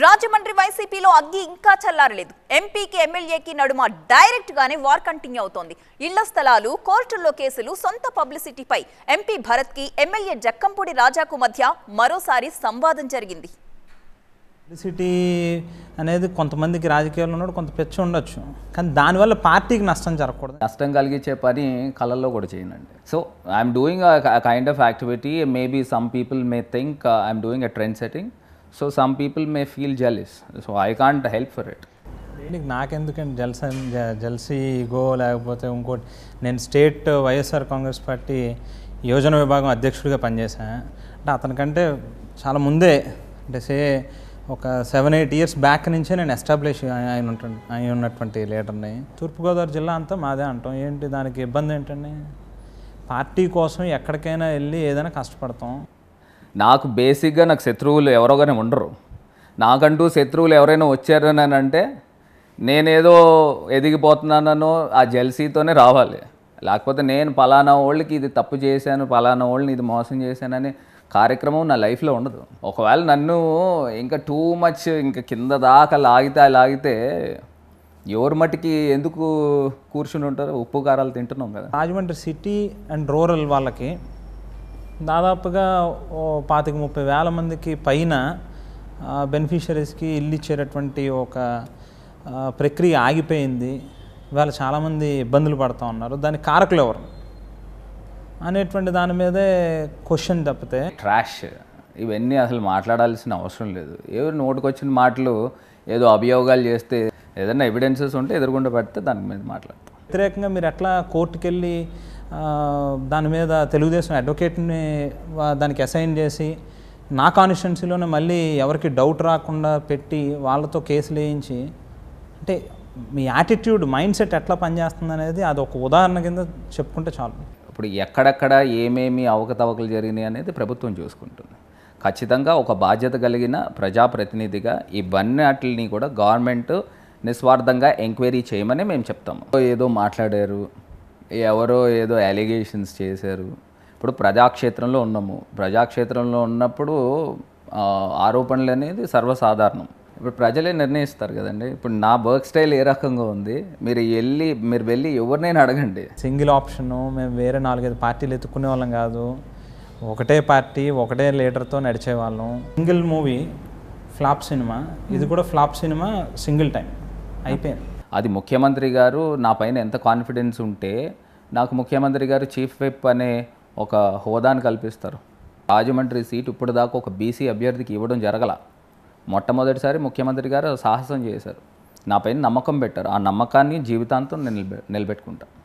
రాజమండ్రి వైసీపీలో అగ్గి ఇంకా చల్లారలేదు ఎంపీకి ఎమ్మెల్యేకి నడుమ డైరెక్ట్ గానే వార్ కంటిన్యూ అవుతోంది ఇళ్ల స్థలాలు కోర్టుల్లో కేసులు సొంత పబ్లిసిటీపై ఎంపీ భరత్ కి ఎమ్మెల్యే జక్కంపూడి రాజాకు మధ్య మరోసారి సంవాదం జరిగింది పబ్లిసిటీ అనేది కొంతమందికి రాజకీయాల్లో ఉన్నాడు కొంత పెచ్చి ఉండొచ్చు కానీ దానివల్ల పార్టీకి నష్టం జరగకూడదు నష్టం కలిగించే పని కళల్లో కూడా చేయనండి so I'm doing kind of activity maybe some people may think I'm doing a trend setting so some people may feel జెలిస్ so I can't help for it నీకు నాకెందుకండి జల్స జల్సీ గో లేకపోతే ఇంకోటి నేను స్టేట్ వైఎస్ఆర్ కాంగ్రెస్ పార్టీ యోజన విభాగం అధ్యక్షుడిగా పనిచేశాను అంటే అతనికంటే చాలా ముందే అంటే సే ఒక సెవెన్ ఎయిట్ ఇయర్స్ బ్యాక్ నుంచే నేను ఎస్టాబ్లిష్ అయిన అయి ఉన్నటువంటి లీడర్ని తూర్పుగోదావరి జిల్లా అంతా మాదే అంటాం ఏంటి దానికి ఇబ్బంది ఏంటండి పార్టీ కోసం ఎక్కడికైనా వెళ్ళి ఏదైనా కష్టపడతాం నాకు బేసిక్గా నాకు శత్రువులు ఎవరోగానే ఉండరు నాకంటూ శత్రువులు ఎవరైనా వచ్చారని అంటే నేనేదో ఎదిగిపోతున్నానో ఆ జెల్సీతోనే రావాలి లేకపోతే నేను పలానా వాళ్ళకి ఇది తప్పు చేశాను పలానా వాళ్ళని ఇది మోసం చేశానని కార్యక్రమం నా లైఫ్లో ఉండదు ఒకవేళ నన్ను ఇంకా టూ మచ్ ఇంకా కింద దాకా లాగితే లాగితే ఎవరి మట్టికి ఎందుకు కూర్చుని ఉంటారు ఉప్పు కారాలు తింటున్నాం కదా రాజమండ్రి సిటీ అండ్ రూరల్ వాళ్ళకి దాదాపుగా ఓ పాతిక ముప్పై వేల మందికి పైన బెనిఫిషరీస్కి ఇల్లు ఇచ్చేటటువంటి ఒక ప్రక్రియ ఆగిపోయింది ఇవాళ చాలామంది ఇబ్బందులు పడుతూ ఉన్నారు దాని కారకులు ఎవరు అనేటువంటి దాని మీదే క్వశ్చన్ తప్పితే ట్రాష్ ఇవన్నీ అసలు మాట్లాడాల్సిన అవసరం లేదు ఎవరు నోటుకొచ్చిన మాటలు ఏదో అభియోగాలు చేస్తే ఏదైనా ఎవిడెన్సెస్ ఉంటే ఎదురుకుండా పెడితే దాని మీద మాట్లాడతాం వ్యతిరేకంగా మీరు ఎట్లా కోర్టుకెళ్ళి దాని మీద తెలుగుదేశం అడ్వకేట్ని దానికి అసైన్ చేసి నా కాన్స్టిట్యున్సీలోనే మళ్ళీ ఎవరికి డౌట్ రాకుండా పెట్టి వాళ్ళతో కేసులు వేయించి అంటే మీ యాటిట్యూడ్ మైండ్ సెట్ ఎట్లా పనిచేస్తుంది అనేది అది ఒక ఉదాహరణ కింద చెప్పుకుంటే చాలు ఇప్పుడు ఎక్కడెక్కడ ఏమేమి అవకతవకలు జరిగినాయి అనేది ప్రభుత్వం చూసుకుంటుంది ఖచ్చితంగా ఒక బాధ్యత కలిగిన ప్రజాప్రతినిధిగా ఈ వాటిని కూడా గవర్నమెంట్ నిస్వార్థంగా ఎంక్వైరీ చేయమని మేము చెప్తాము ఏదో మాట్లాడారు ఎవరో ఏదో అలిగేషన్స్ చేశారు ఇప్పుడు ప్రజాక్షేత్రంలో ఉన్నాము ప్రజాక్షేత్రంలో ఉన్నప్పుడు ఆరోపణలు అనేది సర్వసాధారణం ఇప్పుడు ప్రజలే నిర్ణయిస్తారు కదండి ఇప్పుడు నా వర్క్ స్టైల్ ఏ రకంగా ఉంది మీరు వెళ్ళి మీరు వెళ్ళి ఎవరినైనా అడగండి సింగిల్ ఆప్షను మేము వేరే నాలుగైదు పార్టీలు ఎత్తుకునే వాళ్ళం కాదు ఒకటే పార్టీ ఒకటే లీడర్తో నడిచే వాళ్ళం సింగిల్ మూవీ ఫ్లాప్ సినిమా ఇది కూడా ఫ్లాప్ సినిమా సింగిల్ టైం అయిపోయింది అది ముఖ్యమంత్రి గారు నా పైన ఎంత కాన్ఫిడెన్స్ ఉంటే నాకు ముఖ్యమంత్రి గారు చీఫ్ విప్ అనే ఒక హోదాను కల్పిస్తారు రాజమండ్రి సీట్ ఇప్పుడు దాకా ఒక బీసీ అభ్యర్థికి ఇవ్వడం జరగల మొట్టమొదటిసారి ముఖ్యమంత్రి గారు సాహసం చేశారు నా పైన నమ్మకం పెట్టారు ఆ నమ్మకాన్ని జీవితాంతం నిలబె నిలబెట్టుకుంటాను